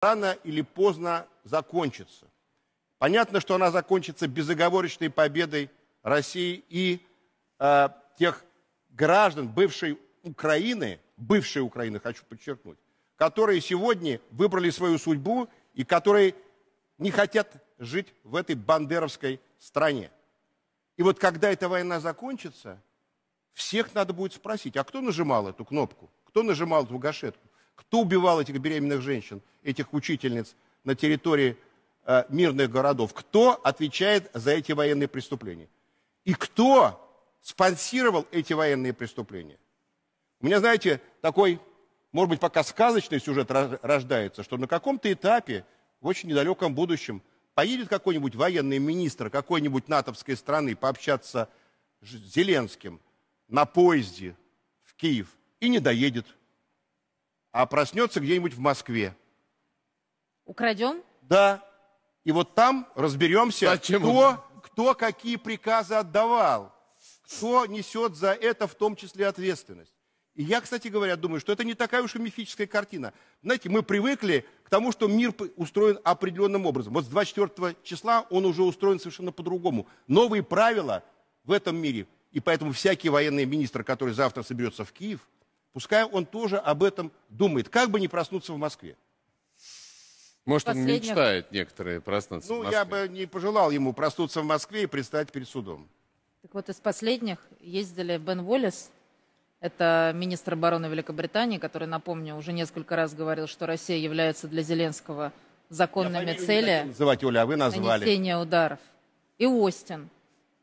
рано или поздно закончится. Понятно, что она закончится безоговорочной победой России и э, тех граждан бывшей Украины, бывшей Украины, хочу подчеркнуть, которые сегодня выбрали свою судьбу и которые не хотят жить в этой бандеровской стране. И вот когда эта война закончится, всех надо будет спросить, а кто нажимал эту кнопку, кто нажимал эту гашетку? Кто убивал этих беременных женщин, этих учительниц на территории э, мирных городов? Кто отвечает за эти военные преступления? И кто спонсировал эти военные преступления? У меня, знаете, такой, может быть, пока сказочный сюжет рождается, что на каком-то этапе в очень недалеком будущем поедет какой-нибудь военный министр какой-нибудь натовской страны пообщаться с Зеленским на поезде в Киев и не доедет а проснется где-нибудь в Москве. Украдем? Да. И вот там разберемся, Зачем кто, кто какие приказы отдавал, кто несет за это в том числе ответственность. И я, кстати говоря, думаю, что это не такая уж и мифическая картина. Знаете, мы привыкли к тому, что мир устроен определенным образом. Вот с 24 числа он уже устроен совершенно по-другому. Новые правила в этом мире. И поэтому всякий военный министр, который завтра соберется в Киев, Пускай он тоже об этом думает, как бы не проснуться в Москве. Может, Последних... мечтает некоторые проснуться ну, в Москве. Ну, я бы не пожелал ему проснуться в Москве и предстать перед судом. Так вот, из последних ездили Бен Уоллес, это министр обороны Великобритании, который, напомню, уже несколько раз говорил, что Россия является для Зеленского законными целями. Называть, Оля, а вы назвали. Нанесение ударов. И Остин,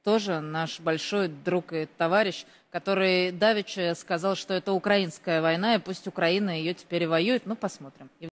тоже наш большой друг и товарищ, который давеча сказал, что это украинская война, и пусть Украина ее теперь воюет. Ну, посмотрим.